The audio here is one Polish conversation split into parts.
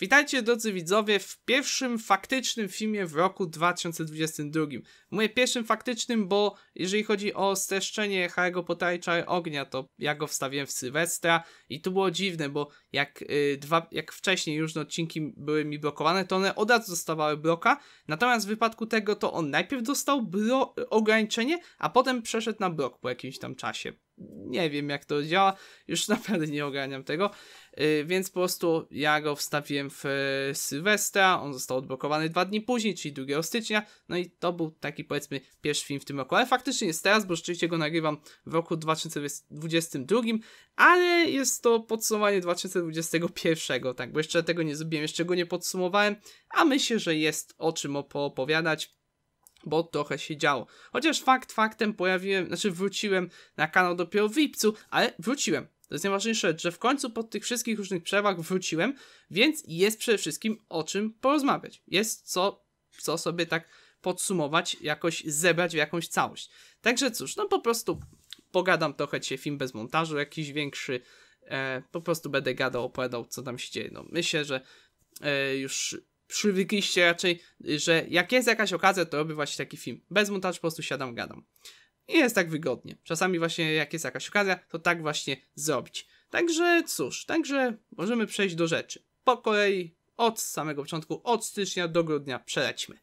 Witajcie drodzy widzowie w pierwszym faktycznym filmie w roku 2022. Mówię pierwszym faktycznym, bo jeżeli chodzi o streszczenie Harry'ego Pottera i Ognia, to ja go wstawiłem w Sylwestra i to było dziwne, bo jak, y, dwa, jak wcześniej już odcinki były mi blokowane, to one od razu dostawały bloka, natomiast w wypadku tego to on najpierw dostał ograniczenie, a potem przeszedł na blok po jakimś tam czasie nie wiem jak to działa, już naprawdę nie ogarniam tego, y, więc po prostu ja go wstawiłem w y, Sylwestra, on został odblokowany dwa dni później, czyli 2 stycznia, no i to był taki powiedzmy pierwszy film w tym roku, ale faktycznie jest teraz, bo rzeczywiście go nagrywam w roku 2022, ale jest to podsumowanie 2021, tak, bo jeszcze tego nie zrobiłem, jeszcze go nie podsumowałem, a myślę, że jest o czym opowiadać, bo trochę się działo. Chociaż fakt faktem pojawiłem, znaczy wróciłem na kanał dopiero w lipcu, ale wróciłem. To jest najważniejsze, że w końcu po tych wszystkich różnych przewag wróciłem, więc jest przede wszystkim o czym porozmawiać. Jest co, co sobie tak podsumować, jakoś zebrać w jakąś całość. Także cóż, no po prostu pogadam trochę dzisiaj film bez montażu, jakiś większy, e, po prostu będę gadał, opowiadał co tam się dzieje. No myślę, że e, już przywykliście raczej, że jak jest jakaś okazja, to robię właśnie taki film. Bez montażu po prostu siadam, gadam. I jest tak wygodnie. Czasami właśnie jak jest jakaś okazja, to tak właśnie zrobić. Także cóż, także możemy przejść do rzeczy. Po kolei od samego początku, od stycznia do grudnia przelećmy.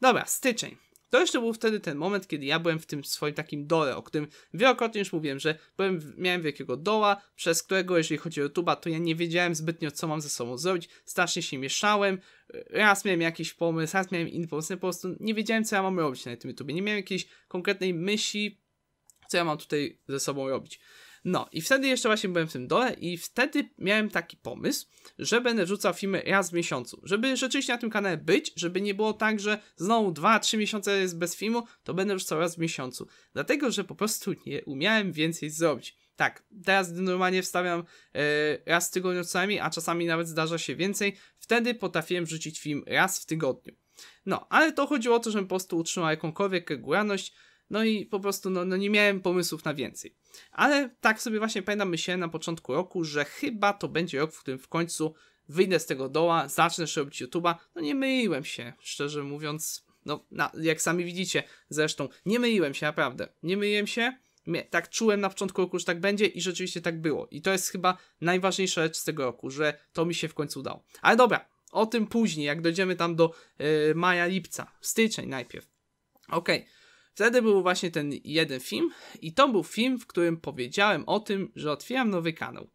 Dobra, styczeń. To jeszcze był wtedy ten moment, kiedy ja byłem w tym swoim takim dole, o którym wielokrotnie już mówiłem, że byłem, miałem wielkiego doła, przez którego jeżeli chodzi o YouTube'a, to ja nie wiedziałem zbytnio co mam ze sobą zrobić, strasznie się mieszałem, raz miałem jakiś pomysł, raz miałem inny pomysł, po prostu nie wiedziałem co ja mam robić na tym YouTubie, nie miałem jakiejś konkretnej myśli, co ja mam tutaj ze sobą robić. No i wtedy jeszcze właśnie byłem w tym dole i wtedy miałem taki pomysł, że będę wrzucał filmy raz w miesiącu, żeby rzeczywiście na tym kanale być, żeby nie było tak, że znowu 2-3 miesiące jest bez filmu, to będę wrzucał raz w miesiącu. Dlatego, że po prostu nie umiałem więcej zrobić. Tak, teraz normalnie wstawiam yy, raz w tygodniu co najmniej, a czasami nawet zdarza się więcej. Wtedy potrafiłem wrzucić film raz w tygodniu. No, ale to chodziło o to, żebym po prostu utrzymał jakąkolwiek regularność, no i po prostu no, no nie miałem pomysłów na więcej. Ale tak sobie właśnie pamiętam, myślę na początku roku, że chyba to będzie rok, w którym w końcu wyjdę z tego doła, zacznę robić YouTube'a. No nie myliłem się, szczerze mówiąc. No, na, jak sami widzicie, zresztą nie myliłem się, naprawdę. Nie myliłem się. Tak czułem na początku roku, że tak będzie i rzeczywiście tak było. I to jest chyba najważniejsza rzecz z tego roku, że to mi się w końcu udało. Ale dobra, o tym później, jak dojdziemy tam do yy, maja, lipca, styczeń najpierw. Okej. Okay. Wtedy był właśnie ten jeden film i to był film, w którym powiedziałem o tym, że otwieram nowy kanał.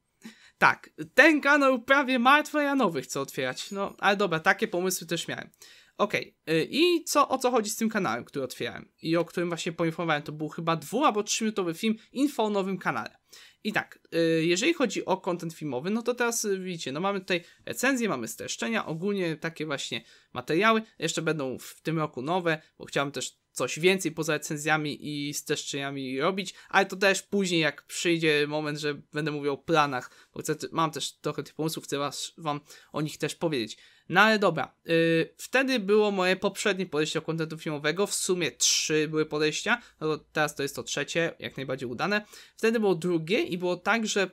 Tak, ten kanał prawie martwy, ja nowy chcę otwierać. No, ale dobra, takie pomysły też miałem. Okej, okay. i co, o co chodzi z tym kanałem, który otwierałem i o którym właśnie poinformowałem, to był chyba dwu albo trzyminutowy film, info o nowym kanale. I tak, y, jeżeli chodzi o kontent filmowy, no to teraz y, widzicie, no mamy tutaj recenzje, mamy streszczenia, ogólnie takie właśnie materiały, jeszcze będą w tym roku nowe, bo chciałem też coś więcej poza recenzjami i streszczeniami robić, ale to też później, jak przyjdzie moment, że będę mówił o planach, bo chcę, mam też trochę tych pomysłów, chcę was, wam o nich też powiedzieć. No ale dobra, yy, wtedy było moje poprzednie podejście do kontentu filmowego, w sumie trzy były podejścia, no to teraz to jest to trzecie, jak najbardziej udane. Wtedy było drugie i było tak, że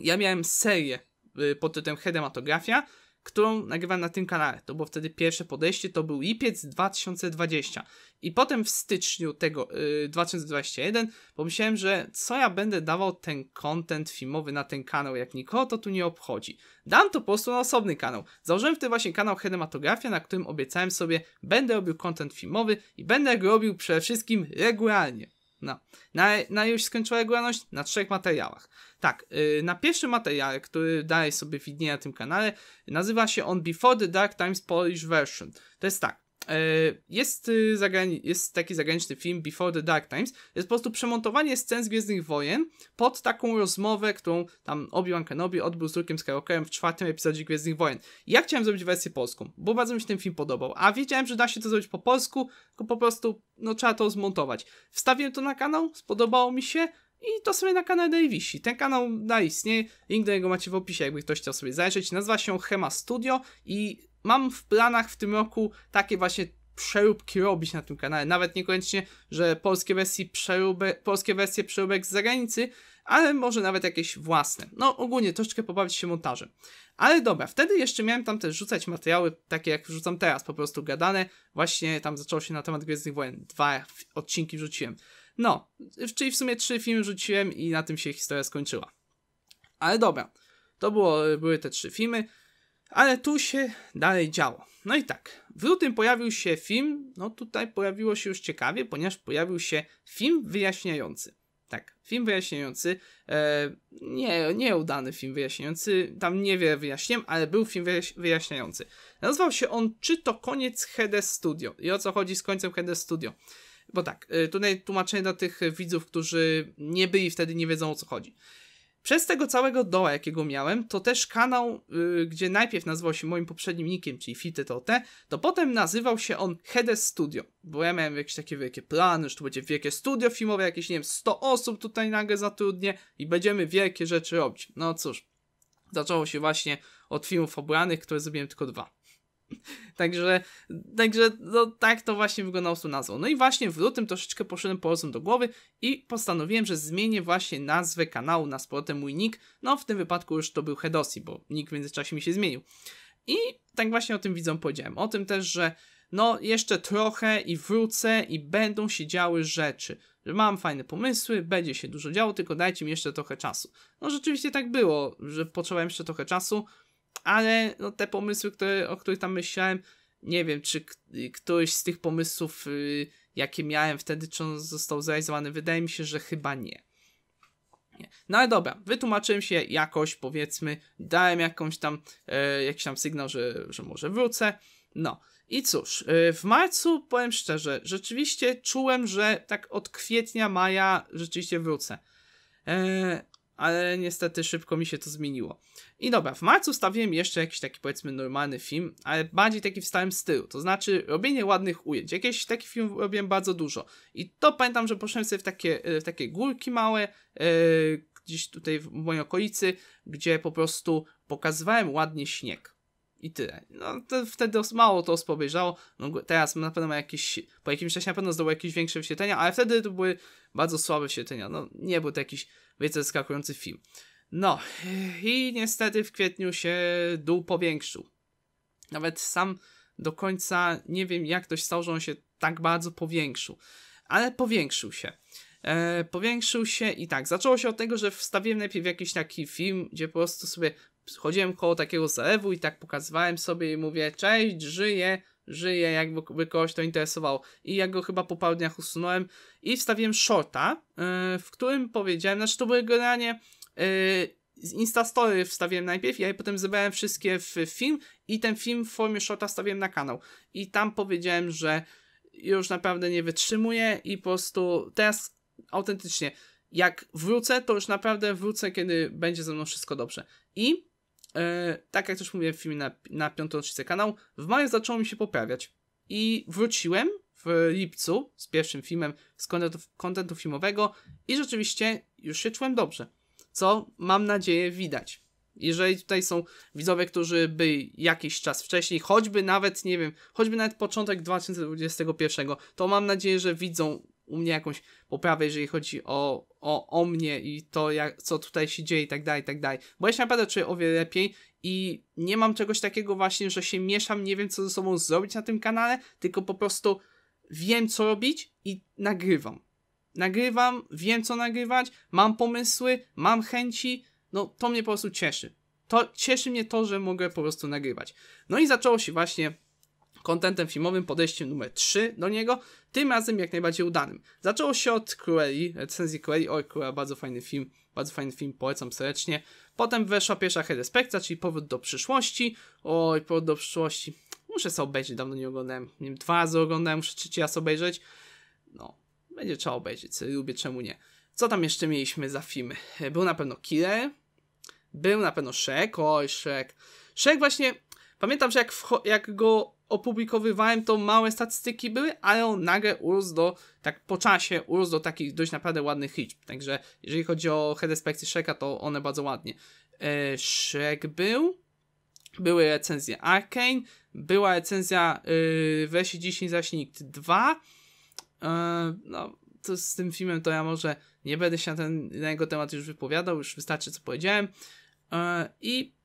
ja miałem serię y, pod tytułem Hedematografia, którą nagrywam na tym kanale. To było wtedy pierwsze podejście, to był lipiec 2020. I potem w styczniu tego yy, 2021 pomyślałem, że co ja będę dawał ten content filmowy na ten kanał, jak nikogo to tu nie obchodzi. Dam to po prostu na osobny kanał. Założyłem wtedy właśnie kanał Henematografia, na którym obiecałem sobie, będę robił content filmowy i będę go robił przede wszystkim regularnie. No. Na, na już skończyła regularność? Na trzech materiałach. Tak, yy, na pierwszy materiał, który daje sobie widnie na tym kanale, nazywa się On Before the Dark Times Polish Version. To jest tak. E, jest, y, jest taki zagraniczny film Before the Dark Times. Jest po prostu przemontowanie scen z Gwiezdnych Wojen pod taką rozmowę, którą tam Obi-Wan Kenobi odbył z rukiem Skywalkerem w czwartym epizodzie Gwiezdnych Wojen. Ja chciałem zrobić wersję polską, bo bardzo mi się ten film podobał, a wiedziałem, że da się to zrobić po polsku, tylko po prostu no, trzeba to zmontować. Wstawiłem to na kanał, spodobało mi się, i to sobie na kanale wisi. Ten kanał da istnieje, link do niego macie w opisie, jakby ktoś chciał sobie zajrzeć. Nazywa się Hema Studio i mam w planach w tym roku takie właśnie przeróbki robić na tym kanale. Nawet niekoniecznie, że polskie wersje, przeróbek, polskie wersje przeróbek z zagranicy, ale może nawet jakieś własne. No ogólnie troszeczkę pobawić się montażem. Ale dobra, wtedy jeszcze miałem tam też rzucać materiały, takie jak rzucam teraz, po prostu gadane. Właśnie tam zaczęło się na temat Gwiezdnych Wojen. Dwa odcinki rzuciłem. No, czyli w sumie trzy filmy rzuciłem i na tym się historia skończyła. Ale dobra, to było, były te trzy filmy. Ale tu się dalej działo. No i tak, w lutym pojawił się film, no tutaj pojawiło się już ciekawie, ponieważ pojawił się film wyjaśniający. Tak, film wyjaśniający, e, nie, nieudany film wyjaśniający, tam niewiele wyjaśniłem, ale był film wyjaś wyjaśniający. Nazywał się on Czy to koniec Hedes Studio? I o co chodzi z końcem Hedes Studio? Bo tak, e, tutaj tłumaczenie dla tych widzów, którzy nie byli wtedy, nie wiedzą o co chodzi. Przez tego całego doła, jakiego miałem, to też kanał, yy, gdzie najpierw nazywał się moim poprzednim nikiem, czyli FityTOT, to potem nazywał się on Hedes Studio, bo ja miałem jakieś takie wielkie plany, że to będzie wielkie studio filmowe, jakieś, nie wiem, 100 osób tutaj nagle zatrudnię i będziemy wielkie rzeczy robić. No cóż, zaczęło się właśnie od filmów fabularnych, które zrobiłem tylko dwa. Także, także no, tak to właśnie wyglądało z tą nazwą. No i właśnie w lutym troszeczkę poszedłem polską do głowy i postanowiłem, że zmienię właśnie nazwę kanału na sportem mój nick. No w tym wypadku już to był Hedosi, bo nick w międzyczasie mi się zmienił. I tak właśnie o tym widzą powiedziałem. O tym też, że no jeszcze trochę i wrócę i będą się działy rzeczy. Że mam fajne pomysły, będzie się dużo działo, tylko dajcie mi jeszcze trochę czasu. No rzeczywiście tak było, że potrzebowałem jeszcze trochę czasu ale no, te pomysły, które, o których tam myślałem, nie wiem, czy któryś z tych pomysłów, y, jakie miałem wtedy, czy on został zrealizowany. Wydaje mi się, że chyba nie. nie. No ale dobra, wytłumaczyłem się jakoś, powiedzmy, dałem jakąś tam, y, jakiś tam sygnał, że, że może wrócę. No. I cóż, e, w marcu powiem szczerze, rzeczywiście czułem, że tak od kwietnia, maja rzeczywiście wrócę. E, ale niestety szybko mi się to zmieniło. I dobra, w marcu stawiłem jeszcze jakiś taki powiedzmy normalny film, ale bardziej taki w stałym stylu, to znaczy robienie ładnych ujęć. Jakiś taki film robiłem bardzo dużo i to pamiętam, że poszedłem sobie w takie, e, w takie górki małe, yy, gdzieś tutaj w mojej okolicy, gdzie po prostu pokazywałem ładnie śnieg i tyle. No to wtedy mało to osób obejrzało. No, teraz na pewno ma jakieś, po jakimś czasie na pewno zdobyło jakieś większe wyświetlenia, ale wtedy to były bardzo słabe wyświetlenia. No nie był to jakiś wiece skakujący film. No i niestety w kwietniu się dół powiększył. Nawet sam do końca nie wiem jak to się stało, że on się tak bardzo powiększył. Ale powiększył się. E, powiększył się i tak. Zaczęło się od tego, że wstawiłem najpierw jakiś taki film, gdzie po prostu sobie chodziłem koło takiego zalewu i tak pokazywałem sobie i mówię, cześć, żyję, żyje, jakby kogoś to interesowało. I ja go chyba po paru dniach usunąłem i wstawiłem shorta, yy, w którym powiedziałem, znaczy to były generalnie y, z yy, Instastory wstawiłem najpierw, ja je potem zebrałem wszystkie w film i ten film w formie shorta wstawiłem na kanał. I tam powiedziałem, że już naprawdę nie wytrzymuję i po prostu teraz autentycznie, jak wrócę, to już naprawdę wrócę, kiedy będzie ze mną wszystko dobrze. I e, tak jak też mówiłem w filmie na, na piątą kanał, w maju zaczęło mi się poprawiać. I wróciłem w lipcu z pierwszym filmem z kontentu, kontentu filmowego i rzeczywiście już się czułem dobrze, co mam nadzieję widać. Jeżeli tutaj są widzowie, którzy by jakiś czas wcześniej, choćby nawet, nie wiem, choćby nawet początek 2021, to mam nadzieję, że widzą u mnie jakąś poprawę, jeżeli chodzi o, o, o mnie i to, jak, co tutaj się dzieje i tak dalej, i tak dalej. Bo ja się naprawdę czuję o wiele lepiej i nie mam czegoś takiego właśnie, że się mieszam, nie wiem co ze sobą zrobić na tym kanale, tylko po prostu wiem co robić i nagrywam. Nagrywam, wiem co nagrywać, mam pomysły, mam chęci, no to mnie po prostu cieszy. To cieszy mnie to, że mogę po prostu nagrywać. No i zaczęło się właśnie kontentem filmowym, podejściem numer 3 do niego, tym razem jak najbardziej udanym. Zaczęło się od Cruelly, recenzji Cruelly, oj Cruella, bardzo fajny film, bardzo fajny film, polecam serdecznie. Potem weszła pierwsza Herespekta, czyli Powrót do przyszłości, oj, Powrót do przyszłości, muszę sobie obejrzeć, dawno nie oglądałem, nie wiem, dwa razy oglądałem, muszę trzeci raz obejrzeć, no, będzie trzeba obejrzeć, lubię, czemu nie. Co tam jeszcze mieliśmy za filmy? E, był na pewno Killer, był na pewno Shrek, oj Shrek. Shrek właśnie, pamiętam, że jak, jak go opublikowywałem, to małe statystyki były, ale on nagle urósł do, tak po czasie, urósł do takich dość naprawdę ładnych liczb. Także jeżeli chodzi o retrospekcję Shreka, to one bardzo ładnie. E, Shrek był, były recenzje Arkane, była recenzja yy, wersji 10 zaś 2. Yy, no, to z tym filmem to ja może nie będę się na, ten, na jego temat już wypowiadał, już wystarczy co powiedziałem. E, I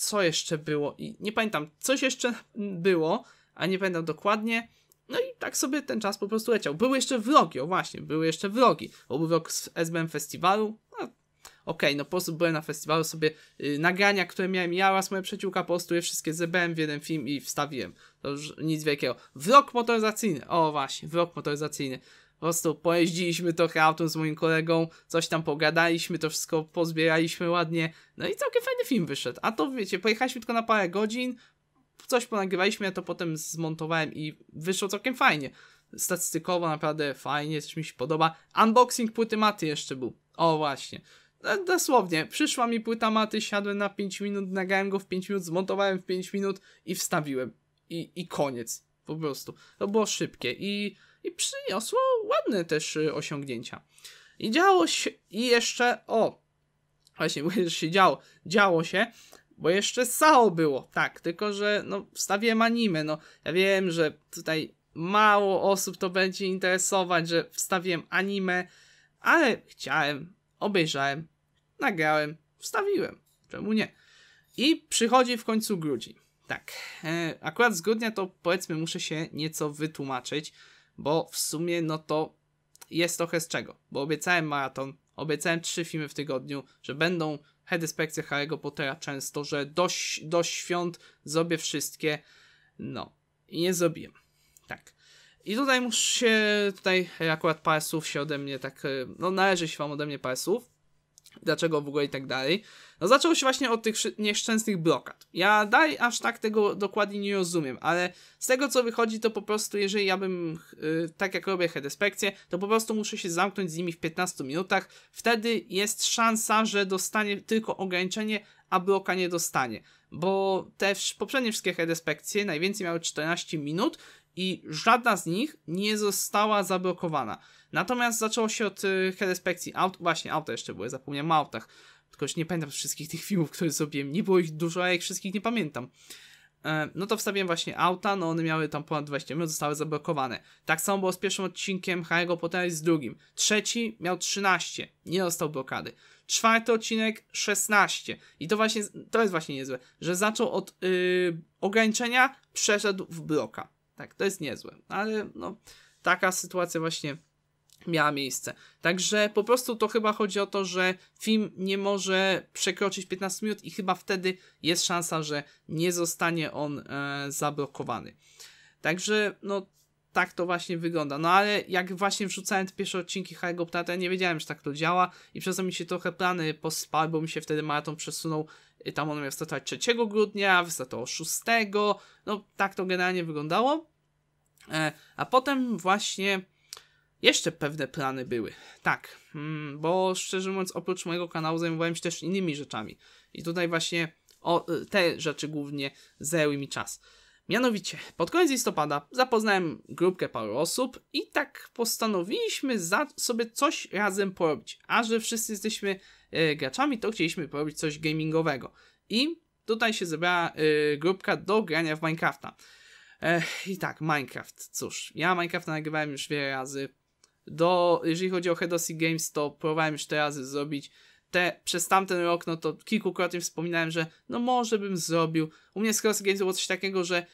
co jeszcze było i nie pamiętam, coś jeszcze było, a nie pamiętam dokładnie. No i tak sobie ten czas po prostu leciał. Były jeszcze vlogi, o właśnie, były jeszcze vlogi. Był rok z SBM Festiwalu. No, Okej, okay, no po prostu byłem na festiwalu sobie yy, nagrania, które miałem ja oraz moja przyjaciółka, po prostu je wszystkie zebrałem w jeden film i wstawiłem. To już nic wielkiego. Vlog motoryzacyjny, o właśnie, vlog motoryzacyjny po prostu pojeździliśmy trochę autem z moim kolegą, coś tam pogadaliśmy, to wszystko pozbieraliśmy ładnie, no i całkiem fajny film wyszedł. A to wiecie, pojechaliśmy tylko na parę godzin, coś ponagrywaliśmy, ja to potem zmontowałem i wyszło całkiem fajnie. Statystykowo naprawdę fajnie, coś mi się podoba. Unboxing płyty Maty jeszcze był. O właśnie. Dosłownie, przyszła mi płyta maty, siadłem na 5 minut, nagrałem go w 5 minut, zmontowałem w 5 minut i wstawiłem. I, I koniec, po prostu. To było szybkie i i przyniosło ładne też y, osiągnięcia. I działo się, i jeszcze, o, właśnie mówię, że się działo, działo się, bo jeszcze Sao było, tak, tylko że no, wstawiłem anime, no, ja wiem, że tutaj mało osób to będzie interesować, że wstawiłem anime, ale chciałem, obejrzałem, nagrałem, wstawiłem, czemu nie? I przychodzi w końcu grudzień. Tak, e, akurat z grudnia to powiedzmy muszę się nieco wytłumaczyć, bo w sumie no to jest trochę z czego, bo obiecałem maraton, obiecałem trzy filmy w tygodniu, że będą hedyspekcje Harry'ego Pottera często, że do, do świąt zrobię wszystkie, no i nie zrobiłem, tak. I tutaj muszę się, tutaj akurat parę słów się ode mnie tak, e, no należy się wam ode mnie parę słów, dlaczego w ogóle i tak dalej. No zaczął się właśnie od tych nieszczęsnych blokad. Ja daj aż tak tego dokładnie nie rozumiem, ale z tego co wychodzi, to po prostu jeżeli ja bym, yy, tak jak robię hedespekcję, to po prostu muszę się zamknąć z nimi w 15 minutach. Wtedy jest szansa, że dostanie tylko ograniczenie, a bloka nie dostanie. Bo te poprzednie wszystkie hedespekcje najwięcej miały 14 minut i żadna z nich nie została zablokowana. Natomiast zaczęło się od y, aut, właśnie auta jeszcze były, zapomniałem o autach, tylko już nie pamiętam wszystkich tych filmów, które zrobiłem, nie było ich dużo, a ich wszystkich nie pamiętam. E, no to wstawiłem właśnie auta, no one miały tam ponad 20 minut, zostały zablokowane. Tak samo było z pierwszym odcinkiem Harry'ego Pottera i z drugim. Trzeci miał 13, nie dostał blokady. Czwarty odcinek 16. I to właśnie, to jest właśnie niezłe, że zaczął od yy, ograniczenia, przeszedł w bloka. Tak, to jest niezłe, ale no taka sytuacja właśnie miała miejsce. Także po prostu to chyba chodzi o to, że film nie może przekroczyć 15 minut i chyba wtedy jest szansa, że nie zostanie on e, zablokowany. Także no tak to właśnie wygląda. No ale jak właśnie wrzucałem te pierwsze odcinki Harry'ego Pottera, nie wiedziałem, że tak to działa i przez to mi się trochę plany pospały, bo mi się wtedy maraton przesunął. Y, tam on miał startować 3 grudnia, wystartował 6. No tak to generalnie wyglądało. E, a potem właśnie jeszcze pewne plany były, tak, mm, bo szczerze mówiąc, oprócz mojego kanału zajmowałem się też innymi rzeczami. I tutaj właśnie o, y, te rzeczy głównie zajęły mi czas. Mianowicie, pod koniec listopada zapoznałem grupkę paru osób i tak postanowiliśmy za, sobie coś razem porobić. A że wszyscy jesteśmy y, graczami, to chcieliśmy porobić coś gamingowego. I tutaj się zebrała y, grupka do grania w Minecrafta. E, I tak, Minecraft, cóż, ja Minecrafta nagrywałem już wiele razy, do, jeżeli chodzi o Hedosi Games, to próbowałem już te razy zrobić. Te, przez tamten rok, no to kilkukrotnie wspominałem, że no może bym zrobił. U mnie z Hedosi Games było coś takiego, że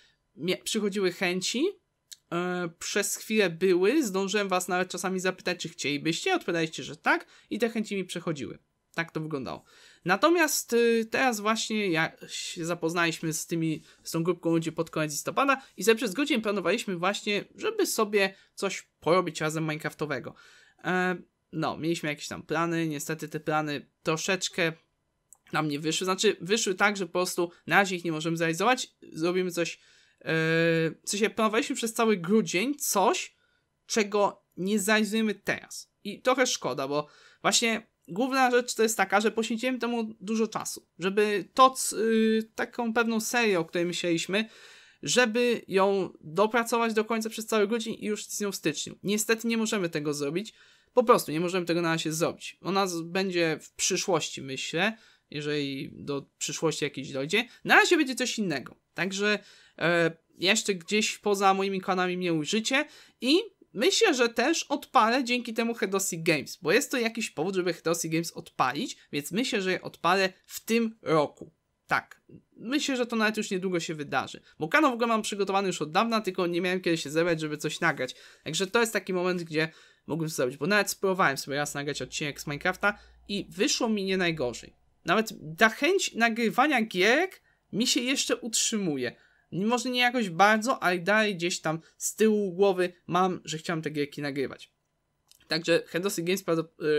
przychodziły chęci, yy, przez chwilę były, zdążyłem was nawet czasami zapytać, czy chcielibyście, odpowiadaliście, że tak i te chęci mi przechodziły. Tak to wyglądało. Natomiast y, teraz właśnie jak się zapoznaliśmy z tymi, z tą grupką ludzi pod koniec listopada i ze przez grudzień planowaliśmy właśnie, żeby sobie coś porobić razem Minecraftowego. E, no, mieliśmy jakieś tam plany, niestety te plany troszeczkę nam nie wyszły, znaczy wyszły tak, że po prostu na razie ich nie możemy zrealizować, zrobimy coś, yy, w planowaliśmy przez cały grudzień coś, czego nie zrealizujemy teraz. I trochę szkoda, bo właśnie Główna rzecz to jest taka, że poświęciłem temu dużo czasu, żeby to, yy, taką pewną serię, o której myśleliśmy, żeby ją dopracować do końca przez cały grudzień i już z nią w styczniu. Niestety nie możemy tego zrobić, po prostu nie możemy tego na razie zrobić. Ona będzie w przyszłości, myślę, jeżeli do przyszłości jakiejś dojdzie. Na razie będzie coś innego, także e, jeszcze gdzieś poza moimi kanami mnie ujrzycie i Myślę, że też odpalę dzięki temu Hedosi Games, bo jest to jakiś powód, żeby Hedosi Games odpalić, więc myślę, że je odpalę w tym roku. Tak, myślę, że to nawet już niedługo się wydarzy. Bo kanał w ogóle mam przygotowany już od dawna, tylko nie miałem kiedy się zebrać, żeby coś nagrać. Także to jest taki moment, gdzie mógłbym zrobić, bo nawet spróbowałem sobie raz nagrać odcinek z Minecrafta i wyszło mi nie najgorzej. Nawet ta chęć nagrywania gierek mi się jeszcze utrzymuje. Może nie jakoś bardzo, ale dalej gdzieś tam z tyłu głowy mam, że chciałem te gierki nagrywać. Także Headless Games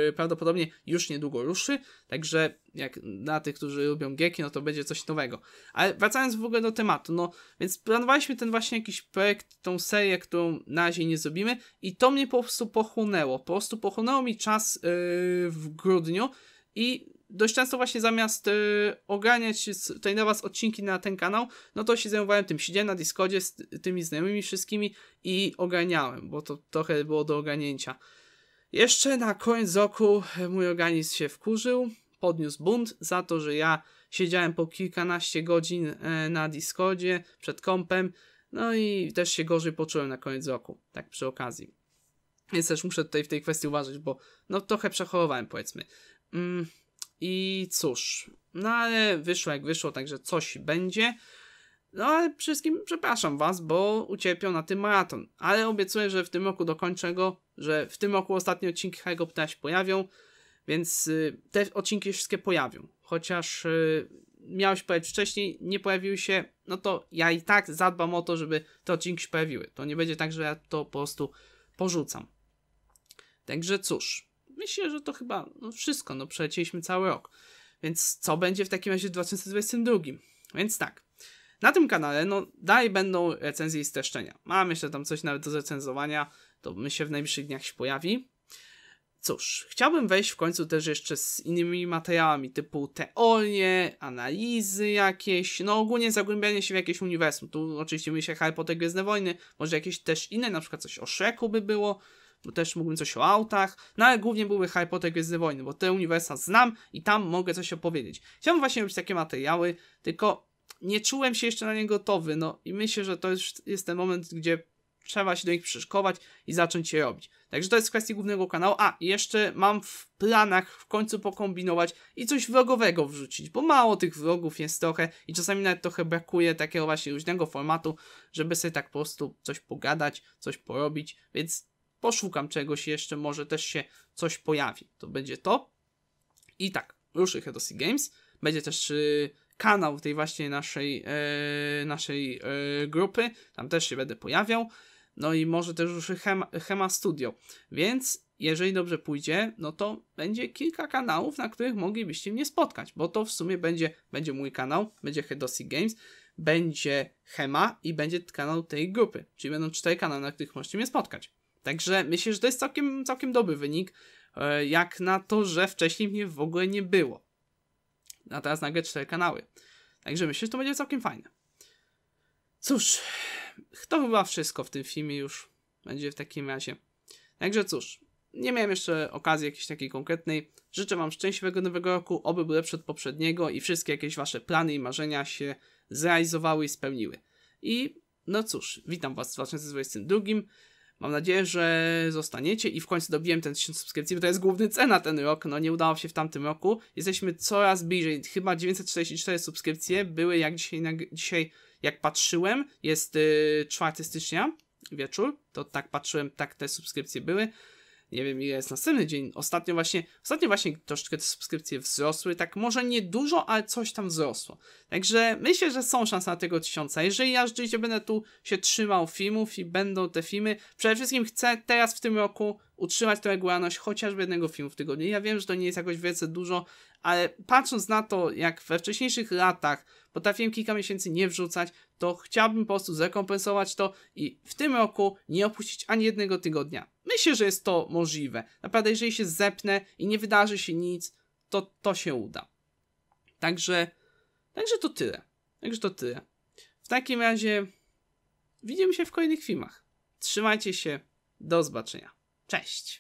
y, prawdopodobnie już niedługo ruszy, także jak dla tych, którzy lubią gieki, no to będzie coś nowego. Ale wracając w ogóle do tematu, no więc planowaliśmy ten właśnie jakiś projekt, tą serię, którą na razie nie zrobimy i to mnie po prostu pochłonęło. Po prostu pochłonęło mi czas yy, w grudniu i dość często właśnie zamiast y, oganiać tutaj na was odcinki na ten kanał, no to się zajmowałem tym, siedziałem na Discordzie z tymi znajomymi wszystkimi i oganiałem, bo to trochę było do oganięcia. Jeszcze na koniec roku mój organizm się wkurzył, podniósł bunt za to, że ja siedziałem po kilkanaście godzin e, na Discordzie przed kompem, no i też się gorzej poczułem na koniec roku, tak przy okazji. Więc też muszę tutaj w tej kwestii uważać, bo no trochę przechorowałem powiedzmy. Mm, i cóż, no ale wyszło jak wyszło, także coś będzie. No ale wszystkim przepraszam was, bo ucierpiał na tym maraton. Ale obiecuję, że w tym roku dokończę go, że w tym roku ostatnie odcinki Harry'ego Pottera się pojawią, więc y, te odcinki wszystkie pojawią. Chociaż y, miałeś pojawić wcześniej, nie pojawiły się, no to ja i tak zadbam o to, żeby te odcinki się pojawiły. To nie będzie tak, że ja to po prostu porzucam. Także cóż, myślę, że to chyba no, wszystko. No, przelecieliśmy cały rok. Więc co będzie w takim razie w 2022? Więc tak. Na tym kanale, no, dalej będą recenzje i streszczenia. Mam jeszcze tam coś nawet do recenzowania. To myślę w najbliższych dniach się pojawi. Cóż, chciałbym wejść w końcu też jeszcze z innymi materiałami, typu teorie, analizy jakieś, no ogólnie zagłębianie się w jakieś uniwersum. Tu oczywiście myślę Harry Potter, Gwiezdne Wojny, może jakieś też inne, na przykład coś o Shreku by było, bo też mógłbym coś o autach, no ale głównie były Harry Potter Wojny, bo te uniwersa znam i tam mogę coś opowiedzieć. Chciałbym właśnie robić takie materiały, tylko nie czułem się jeszcze na nie gotowy, no i myślę, że to już jest ten moment, gdzie trzeba się do nich przyszkować i zacząć je robić. Także to jest kwestia głównego kanału. A, jeszcze mam w planach w końcu pokombinować i coś vlogowego wrzucić, bo mało tych vlogów jest trochę i czasami nawet trochę brakuje takiego właśnie luźnego formatu, żeby sobie tak po prostu coś pogadać, coś porobić, więc poszukam czegoś jeszcze, może też się coś pojawi. To będzie to. I tak, ruszy Hedosi Games. Będzie też y, kanał tej właśnie naszej, y, naszej y, grupy. Tam też się będę pojawiał. No i może też ruszy Hema, Hema Studio. Więc jeżeli dobrze pójdzie, no to będzie kilka kanałów, na których moglibyście mnie spotkać, bo to w sumie będzie, będzie mój kanał, będzie Hedosi Games, będzie Hema i będzie kanał tej grupy. Czyli będą cztery kanały, na których możecie mnie spotkać. Także myślę, że to jest całkiem, całkiem dobry wynik, e, jak na to, że wcześniej mnie w ogóle nie było. A teraz nagle cztery kanały. Także myślę, że to będzie całkiem fajne. Cóż, to chyba wszystko w tym filmie już będzie w takim razie. Także cóż, nie miałem jeszcze okazji jakiejś takiej konkretnej. Życzę Wam szczęśliwego nowego roku, oby był lepszy od poprzedniego i wszystkie jakieś Wasze plany i marzenia się zrealizowały i spełniły. I no cóż, witam Was w 2022. Mam nadzieję, że zostaniecie i w końcu dobiłem ten 1000 subskrypcji, bo to jest główny cena na ten rok, no nie udało się w tamtym roku. Jesteśmy coraz bliżej, chyba 944 subskrypcje były jak dzisiaj, dzisiaj jak patrzyłem, jest yy, 4 stycznia wieczór, to tak patrzyłem, tak te subskrypcje były nie wiem ile jest następny dzień, ostatnio właśnie, ostatnio właśnie troszeczkę te subskrypcje wzrosły, tak może nie dużo, ale coś tam wzrosło. Także myślę, że są szanse na tego tysiąca. Jeżeli ja rzeczywiście będę tu się trzymał filmów i będą te filmy, przede wszystkim chcę teraz w tym roku utrzymać tę regularność chociażby jednego filmu w tygodniu. Ja wiem, że to nie jest jakoś wielce dużo, ale patrząc na to, jak we wcześniejszych latach potrafiłem kilka miesięcy nie wrzucać, to chciałbym po prostu zrekompensować to i w tym roku nie opuścić ani jednego tygodnia. Myślę, że jest to możliwe. Naprawdę, jeżeli się zepnę i nie wydarzy się nic, to to się uda. Także, także to tyle. Także to tyle. W takim razie widzimy się w kolejnych filmach. Trzymajcie się. Do zobaczenia. Cześć.